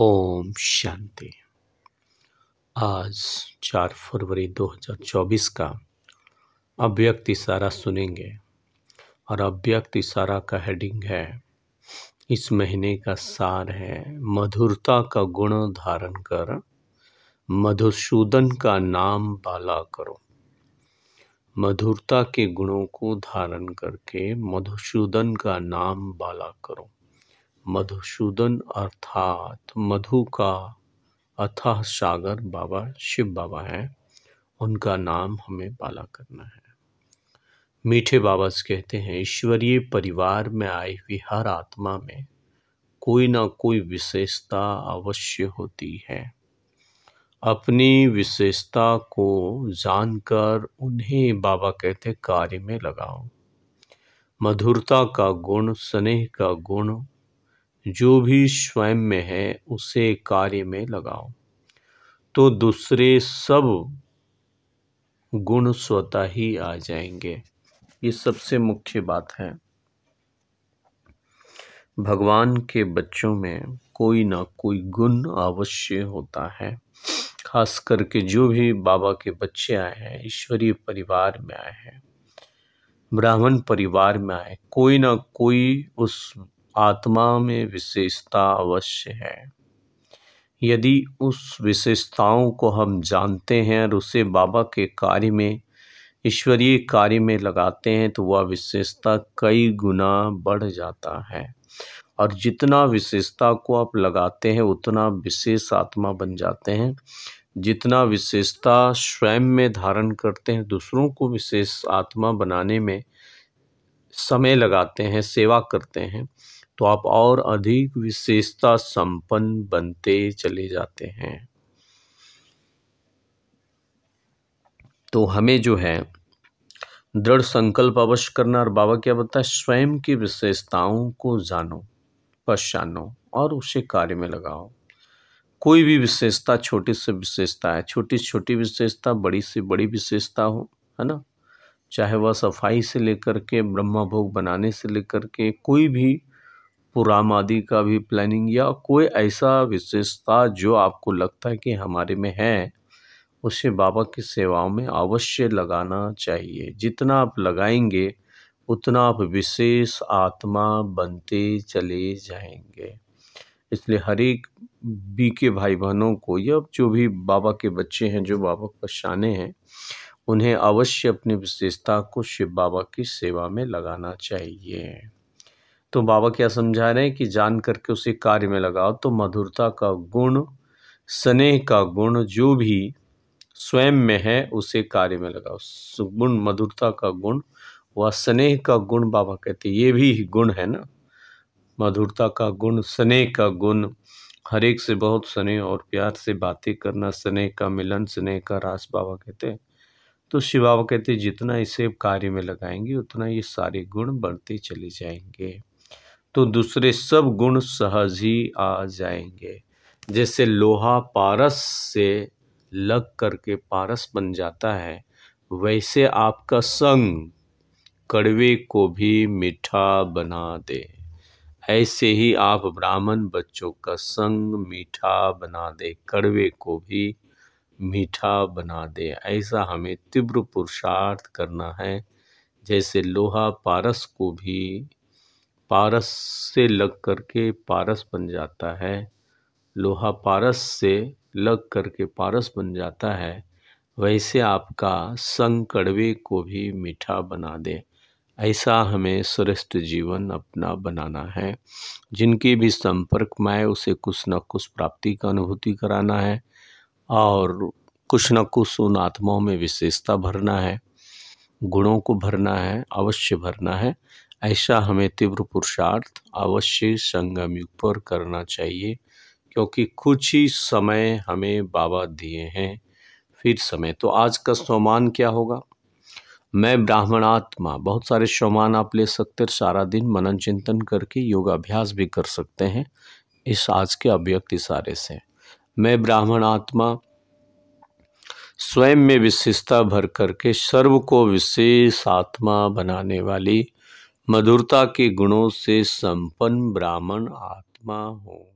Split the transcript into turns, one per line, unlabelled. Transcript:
ओम शांति आज 4 फरवरी 2024 का अभ्यक्ति इशारा सुनेंगे और अभ्यक्ति इशारा का हेडिंग है इस महीने का सार है मधुरता का गुण धारण कर मधुसूदन का नाम बाला करो मधुरता के गुणों को धारण करके मधुसूदन का नाम बाला करो मधुसूदन अर्थात मधु का अथाह सागर बाबा शिव बाबा हैं उनका नाम हमें पाला करना है मीठे बाबा से कहते हैं ईश्वरीय परिवार में आई हुई हर आत्मा में कोई ना कोई विशेषता अवश्य होती है अपनी विशेषता को जानकर उन्हें बाबा कहते कार्य में लगाओ मधुरता का गुण स्नेह का गुण जो भी स्वयं में है उसे कार्य में लगाओ तो दूसरे सब गुण स्वतः ही आ जाएंगे ये सबसे मुख्य बात है भगवान के बच्चों में कोई ना कोई गुण अवश्य होता है खास करके जो भी बाबा के बच्चे आए हैं ईश्वरीय परिवार में आए हैं ब्राह्मण परिवार में आए कोई ना कोई उस आत्मा में विशेषता अवश्य है यदि उस विशेषताओं को हम जानते हैं और उसे बाबा के कार्य में ईश्वरीय कार्य में लगाते हैं तो वह विशेषता कई गुना बढ़ जाता है और जितना विशेषता को आप लगाते हैं उतना विशेष आत्मा बन जाते हैं जितना विशेषता स्वयं में धारण करते हैं दूसरों को विशेष आत्मा बनाने में समय लगाते हैं सेवा करते हैं तो आप और अधिक विशेषता संपन्न बनते चले जाते हैं तो हमें जो है दृढ़ संकल्प अवश्य करना और बाबा क्या बताए स्वयं की विशेषताओं को जानो पहचानो और उसे कार्य में लगाओ कोई भी विशेषता छोटी से विशेषता है छोटी छोटी विशेषता बड़ी से बड़ी विशेषता हो है ना चाहे वह सफाई से लेकर के ब्रह्मा भोग बनाने से लेकर के कोई भी पुराम आदि का भी प्लानिंग या कोई ऐसा विशेषता जो आपको लगता है कि हमारे में है उसे बाबा की सेवाओं में अवश्य लगाना चाहिए जितना आप लगाएंगे उतना आप विशेष आत्मा बनते चले जाएंगे इसलिए हर एक बी के भाई बहनों को या जो भी बाबा के बच्चे हैं जो बाबा पशाने हैं उन्हें अवश्य अपनी विशेषता को शिव बाबा की सेवा में लगाना चाहिए तो बाबा क्या समझा रहे हैं कि जान करके उसे कार्य में लगाओ तो मधुरता का गुण स्नेह का गुण जो भी स्वयं में है उसे कार्य में लगाओ गुण मधुरता का गुण व स्नेह का गुण बाबा कहते ये भी गुण है ना मधुरता का गुण स्नेह का गुण हर एक से बहुत स्नेह और प्यार से बातें करना स्नेह का मिलन स्नेह का रास बाबा कहते हैं तो शिव बाबा कहते जितना इसे कार्य में लगाएंगे उतना ये सारे गुण बढ़ते चले जाएंगे तो दूसरे सब गुण सहज ही आ जाएंगे जैसे लोहा पारस से लग करके पारस बन जाता है वैसे आपका संग कड़वे को भी मीठा बना दे ऐसे ही आप ब्राह्मण बच्चों का संग मीठा बना दे कड़वे को भी मीठा बना दे ऐसा हमें तीव्र पुरुषार्थ करना है जैसे लोहा पारस को भी पारस से लग कर के पारस बन जाता है लोहा पारस से लग करके पारस बन जाता है वैसे आपका संग कड़वे को भी मीठा बना दे ऐसा हमें श्रेष्ठ जीवन अपना बनाना है जिनके भी संपर्क में आए उसे कुछ न कुछ प्राप्ति का अनुभूति कराना है और कुछ न कुछ उन आत्माओं में विशेषता भरना है गुणों को भरना है अवश्य भरना है ऐसा हमें तीव्र पुरुषार्थ अवश्य संगम युग पर करना चाहिए क्योंकि कुछ ही समय हमें बाबा दिए हैं फिर समय तो आज का सोमान क्या होगा मैं ब्राह्मण आत्मा बहुत सारे सोमान आप ले सकते हैं सारा दिन मनन चिंतन करके योगाभ्यास भी कर सकते हैं इस आज के अभ्यक्ति इशारे से मैं ब्राह्मण आत्मा स्वयं में विशेषता भर करके सर्व को विशेष आत्मा बनाने वाली मधुरता के गुणों से संपन्न ब्राह्मण आत्मा हूँ